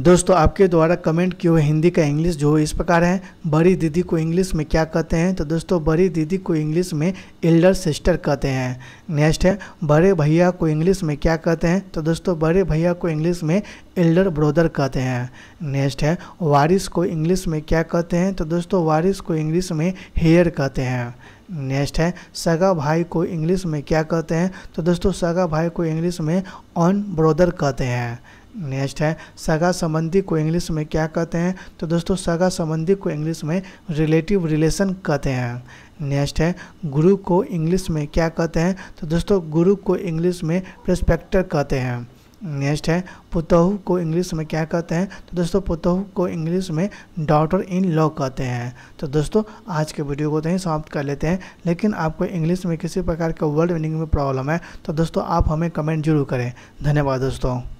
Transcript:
दोस्तों आपके द्वारा कमेंट किए हुए हिंदी का इंग्लिश जो इस प्रकार है बड़ी दीदी को इंग्लिश में क्या कहते हैं तो दोस्तों बड़ी दीदी को इंग्लिश में एल्डर सिस्टर कहते हैं नेक्स्ट है बड़े भैया को इंग्लिश में क्या कहते हैं तो दोस्तों बड़े भैया को इंग्लिश में एल्डर ब्रोदर कहते हैं नेक्स्ट है वारिस को इंग्लिश में क्या कहते हैं तो दोस्तों वारिस को इंग्लिश में हेयर कहते हैं नेक्स्ट है सगा भाई को इंग्लिश में क्या कहते हैं तो दोस्तों सगा भाई को इंग्लिश में ऑन ब्रोदर कहते हैं नेक्स्ट है सगा संबंधी को इंग्लिश में क्या कहते हैं तो दोस्तों सगा संबंधी को इंग्लिश में रिलेटिव रिलेशन कहते हैं नेक्स्ट है गुरु को इंग्लिश में क्या कहते हैं तो दोस्तों गुरु को इंग्लिश में प्रस्पेक्टर कहते हैं नेक्स्ट है पुतहू को इंग्लिश में क्या कहते हैं तो दोस्तों पुतहू को इंग्लिश में डॉटर इन लॉ कहते हैं तो दोस्तों आज के वीडियो को तो ही समाप्त कर लेते हैं लेकिन आपको इंग्लिश में किसी प्रकार का वर्ड मीनिंग में प्रॉब्लम है तो दोस्तों आप हमें कमेंट जरूर करें धन्यवाद दोस्तों